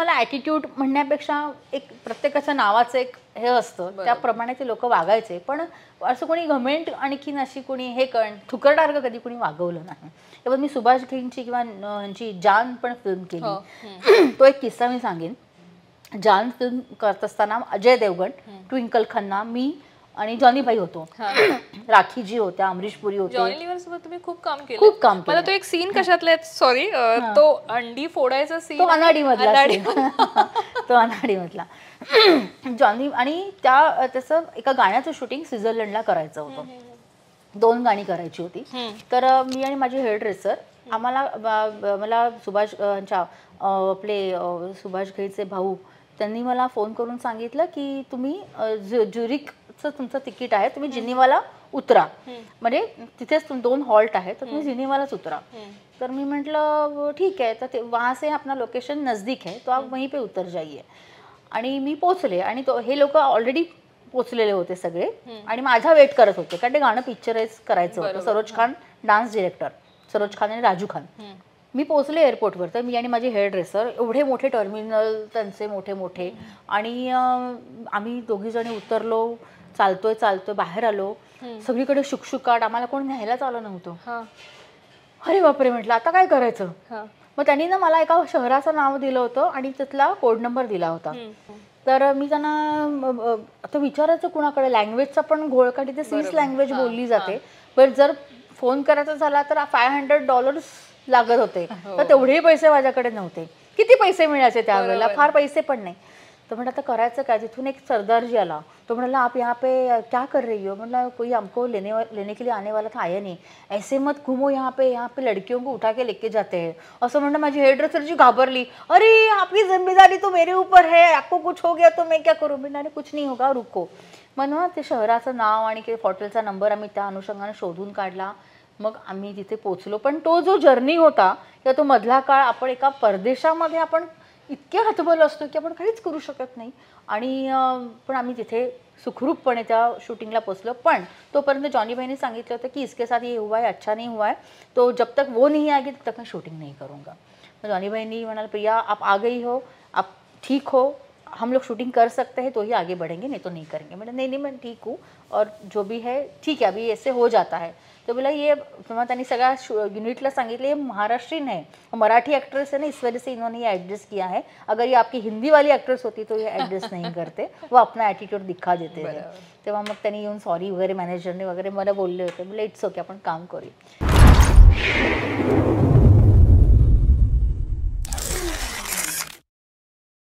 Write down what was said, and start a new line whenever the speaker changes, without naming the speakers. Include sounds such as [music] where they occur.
मला ॲटिट्यूड म्हणण्यापेक्षा एक प्रत्येकाच्या नावाचं एक हे असतं त्याप्रमाणे ते लोक वागायचे पण असं कोणी घमेंट आणखीन अशी कोणी हे कण थुकरडार्ग कधी कोणी वागवलं नाही तेव्हा मी सुभाष घेंची किंवा ह्यांची जान पण फिल्म केली हो. [clears throat] तो एक किस्सा मी सांगेन जान फिल्म करत असताना अजय देवगण ट्विंकल खन्ना मी आणि जॉनी भाई होतो [clears throat] राखीजी होत्या अमरीश पुरी होत्या जॉनी लिव्हर सोबत तुम्ही खूप काम केलं खूप काम मला तो एक सीन कशातला सॉरी तो अंडी फोडायचा सीन तो अनाडी मधला [laughs] तो अनाडी मधला जॉनी आणि त्या त्याचं एका गाण्याचं शूटिंग स्वित्झर्लंडला करायचं होतं दोन गाणी करायची होती तर मी आणि माझे हेअर ड्रेसर आम्हाला मला सुभाष यांच्या आपले सुभाष घईचे भाऊ त्यांनी मला फोन करून सांगितलं की तुम्ही ज्युरिक तुमचं तिकीट आहे तुम्ही जिनिवाला उतरा म्हणजे तिथेच दोन हॉल्ट आहे तर तुम्ही जिनिवालाच उतरा तर मी म्हटलं ठीक आहे तर वहां हे आपला लोकेशन नजदीक आहे तो आप पे उतर जाइए आणि मी पोचले आणि हे लोक ऑलरेडी पोचलेले होते सगळे आणि माझा वेट करत होते कारण ते गाणं पिक्चराईज करायचं होतं सरोज खान डान्स डिरेक्टर सरोज खान आणि राजू खान मी पोहोचले एअरपोर्टवर तर मी आणि माझे हेअर ड्रेसर एवढे मोठे टर्मिनल त्यांचे मोठे मोठे आणि आम्ही जणी उतरलो चालतोय चालतोय बाहेर आलो सगळीकडे शुकशुकाट आम्हाला कोण न्यायलाच आलं नव्हतं अरे बापरे म्हटलं आता काय करायचं मग त्यांनी ना मला एका शहराचं नाव दिलं होतं आणि तिथला कोड नंबर दिला होता तर मी त्यांना आता विचारायचं कुणाकडे लँग्वेजचा पण घोळ का ते स्विस लँग्वेज बोलली जाते पण जर फोन करायचा झाला तर फाय हंड्रेड डॉलर्स लागत होते हो. तर तेवढेही पैसे माझ्याकडे नव्हते किती पैसे मिळायचे त्यावेळेला फार पैसे पण नाही तो म्हणलं आता करायचं काय तिथून एक सरदार जी आला तो म्हणाला आप यहाँ पे क्या कर रही हो म्हणलं कोई हमको लेने लेने के लिए आने वाला था आया नहीं ऐसे मत घुमो यहाँ पे यहाँ पे लड़कियों को उठा के लेके जाते हैं असं म्हणलं माझी हेड जी घाबरली अरे आपली जिम्मेदारी तो मेरे ऊपर है आपको कुछ हो गया तो मैं क्या करू मी कुछ नाही होगा रुको मग ना ते शहराचं नाव आणि ते हॉटेलचा नंबर आम्ही त्या अनुषंगाने शोधून काढला मग आम्ही तिथे पोचलो पण तो जो जर्नी होता किंवा तो मधला काळ आपण एका परदेशामध्ये आपण इतके हतबल असतो की आपण काहीच करू शकत नाही आणि पण आम्ही तिथे सुखरूपपणे त्या शूटिंगला पोचलो पण तोपर्यंत जॉनी सांगितलं होतं की इसके साथ ये हुआ है अच्छा नहीं हुआ है तो जब तक वो नहीं आएगी तब तक मैं शूटिंग नहीं करूंगा जॉनी म्हणाल प्रिया आप आ गई हो आप ठीक हो हम लोग शूटिंग कर सकते हैं तो ही आगे बढ़ेंगे नहीं तो नहीं करेंगे मैंने नहीं नहीं मैं ठीक हूँ और जो भी है ठीक है अभी ऐसे हो जाता है तो बोला ये किंवा त्यांनी सगळ्या युनिटला संगीत ये महाराष्ट्रीन है मराठी एक्ट्रेस है ना इस वजह से इन्होंने ये एडजस्ट किया है अगर ये आपकी हिंदी वाली एक्ट्रेस होती तो ये एडजस्ट नहीं [laughs] करते वो अपना एटीट्यूड दिखा देते तो मग त्यांनी येऊन सॉरी वगैरे मॅनेजरने वगैरे मला बोलले होते बोले इट्स ओके अपन काम करूया